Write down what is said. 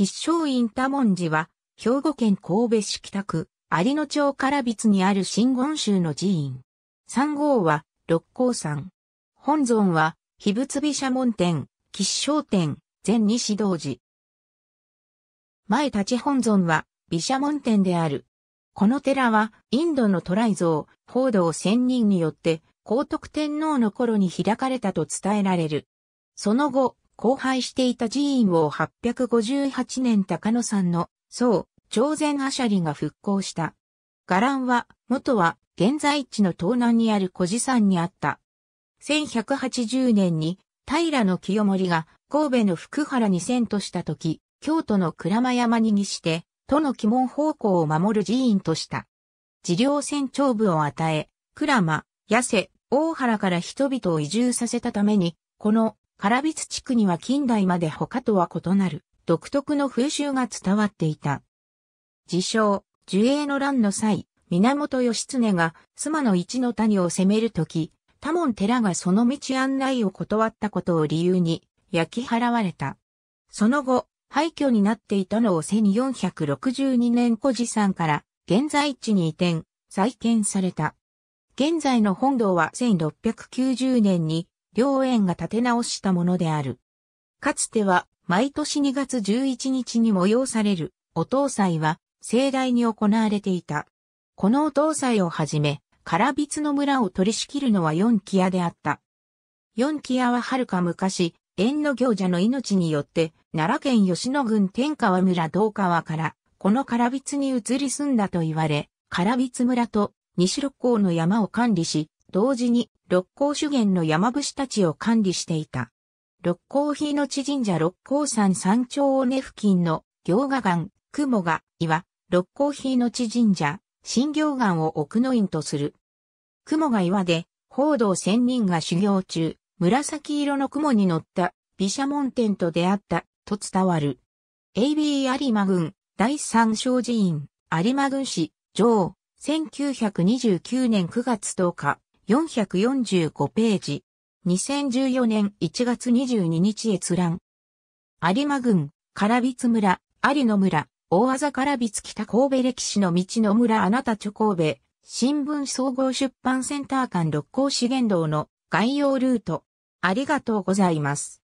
吉祥院多文寺は、兵庫県神戸市北区、有野町唐別にある真言宗の寺院。三号は、六甲山。本尊は、秘仏美社門店、吉祥店、全西道寺。前立ち本尊は、美社門店である。この寺は、インドの都来像、報道仙人によって、高徳天皇の頃に開かれたと伝えられる。その後、荒廃していた寺院を858年高野山の、宋、朝鮮アシャリが復興した。伽藍は、元は、現在地の東南にある小寺山にあった。1180年に、平清盛が、神戸の福原に遷都した時、京都の倉間山ににして、都の鬼門方向を守る寺院とした。寺療船長部を与え、倉間、痩せ、大原から人々を移住させたために、このカラビツ地区には近代まで他とは異なる独特の風習が伝わっていた。自称、樹栄の乱の際、源義経が妻の一の谷を攻めるとき、多門寺がその道案内を断ったことを理由に焼き払われた。その後、廃墟になっていたのを1462年古寺山から現在地に移転、再建された。現在の本堂は1690年に両園が建て直したものである。かつては、毎年2月11日に催される、お父祭は、盛大に行われていた。このお父祭をはじめ、唐筆の村を取り仕切るのは四木屋であった。四木屋ははるか昔、縁の行者の命によって、奈良県吉野郡天川村道川から、この唐筆に移り住んだと言われ、唐筆村と西六甲の山を管理し、同時に六甲修験の山伏たちを管理していた。六甲日の地神社六甲山山頂尾根付近の行河岩、雲が岩、六甲日の地神社、新行岩を奥の院とする。雲が岩で、報道仙人が修行中、紫色の雲に乗った毘沙門天と出会ったと伝わる。AB 有馬郡第三小寺院有馬郡市上1929年9月10日445ページ。2014年1月22日閲覧。有馬郡、唐津村、有野村、大字唐津北神戸歴史の道の村あなた著神戸、新聞総合出版センター間六甲資源道の概要ルート。ありがとうございます。